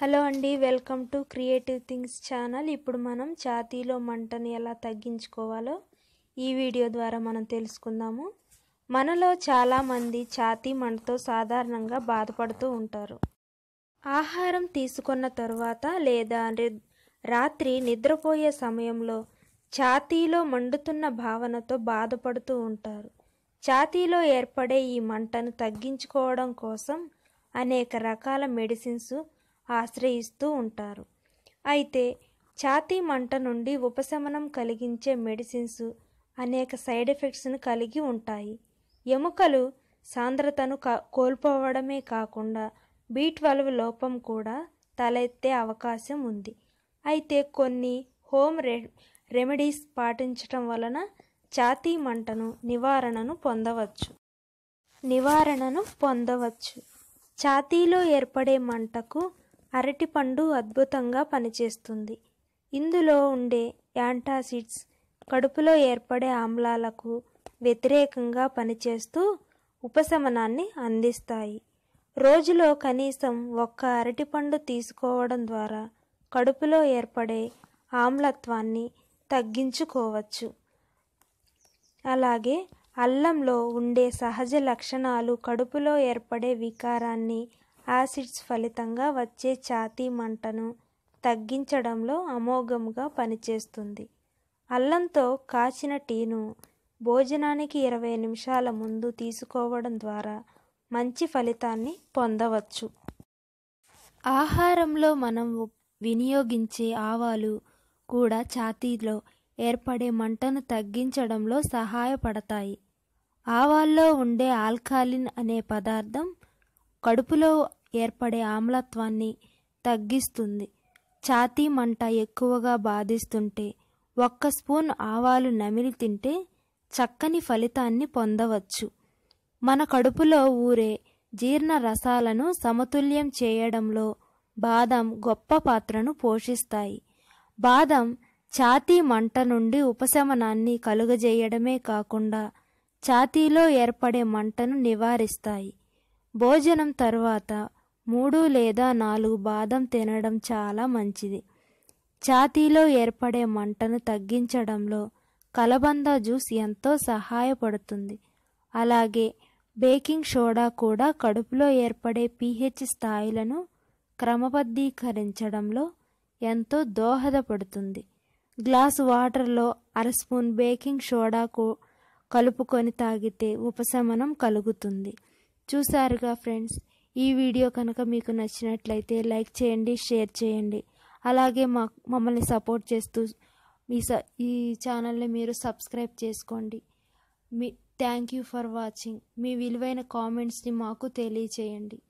hello అండి welcome to creative things channel ఇప్పుడు మనం ఛాతీలో మంటను ఎలా తగ్గించుకోవాలో ఈ వీడియో ద్వారా మనం తెలుసుకుందాము మనలో చాలామంది ఛాతీ మంటతో సాధారణంగా బాధపడుతూ ఉంటారు ఆహారం తీసుకున్న తరువాత లేదా రాత్రి నిద్రపోయే సమయంలో ఛాతీలో మండుతున్న భావనతో బాధపడుతూ ఉంటారు ఛాతీలో ఏర్పడే ఈ మంటను తగ్గించుకోవడం కోసం అనేక రకాల మెడిసిన్స్ ఆశ్రయిస్తూ ఉంటారు అయితే ఛాతీ మంట నుండి ఉపశమనం కలిగించే మెడిసిన్స్ అనేక సైడ్ ఎఫెక్ట్స్ను కలిగి ఉంటాయి ఎముకలు సాంద్రతను కోల్పోవడమే కాకుండా బీ ట్వెల్వ్ లోపం కూడా తలెత్తే అవకాశం ఉంది అయితే కొన్ని హోమ్ రె రెమెడీస్ పాటించటం వలన ఛాతీ మంటను నివారణను పొందవచ్చు నివారణను పొందవచ్చు ఛాతీలో ఏర్పడే మంటకు అరటిపండు అద్భుతంగా పనిచేస్తుంది ఇందులో ఉండే యాంటాసిడ్స్ కడుపులో ఏర్పడే ఆమ్లాలకు వ్యతిరేకంగా పనిచేస్తూ ఉపశమనాన్ని అందిస్తాయి రోజులో కనీసం ఒక్క అరటిపండు తీసుకోవడం ద్వారా కడుపులో ఏర్పడే ఆమ్లత్వాన్ని తగ్గించుకోవచ్చు అలాగే అల్లంలో ఉండే సహజ లక్షణాలు కడుపులో ఏర్పడే వికారాన్ని యాసిడ్స్ ఫలితంగా వచ్చే ఛాతీ మంటను తగ్గించడంలో అమోఘంగా పనిచేస్తుంది అల్లంతో కాచిన టీను భోజనానికి ఇరవై నిమిషాల ముందు తీసుకోవడం ద్వారా మంచి ఫలితాన్ని పొందవచ్చు ఆహారంలో మనం వినియోగించే ఆవాలు కూడా ఛాతీలో ఏర్పడే మంటను తగ్గించడంలో సహాయపడతాయి ఆవాల్లో ఉండే ఆల్కాలిన్ అనే పదార్థం కడుపులో ఏర్పడే ఆమ్లత్వాన్ని తగ్గిస్తుంది ఛాతీ మంట ఎక్కువగా బాధిస్తుంటే ఒక్క స్పూన్ ఆవాలు నమిలి తింటే చక్కని ఫలితాన్ని పొందవచ్చు మన కడుపులో ఊరే జీర్ణ రసాలను సమతుల్యం చేయడంలో బాదం గొప్ప పాత్రను పోషిస్తాయి బాదం ఛాతీ మంట నుండి ఉపశమనాన్ని కలుగజేయడమే కాకుండా ఛాతీలో ఏర్పడే మంటను నివారిస్తాయి భోజనం తర్వాత మూడు లేదా నాలుగు బాదం తినడం చాలా మంచిది ఛాతీలో ఏర్పడే మంటను తగ్గించడంలో కలబంద జ్యూస్ ఎంతో సహాయపడుతుంది అలాగే బేకింగ్ సోడా కూడా కడుపులో ఏర్పడే పీహెచ్ స్థాయిలను క్రమబద్ధీకరించడంలో ఎంతో దోహదపడుతుంది గ్లాస్ వాటర్లో అర స్పూన్ బేకింగ్ సోడాకు కలుపుకొని తాగితే ఉపశమనం కలుగుతుంది చూసారుగా ఫ్రెండ్స్ ఈ వీడియో కనుక మీకు నచ్చినట్లయితే లైక్ చేయండి షేర్ చేయండి అలాగే మా మమ్మల్ని సపోర్ట్ చేస్తూ మీ స ఈ ఛానల్ని మీరు సబ్స్క్రైబ్ చేసుకోండి మీ థ్యాంక్ యూ ఫర్ వాచింగ్ మీ విలువైన కామెంట్స్ని మాకు తెలియచేయండి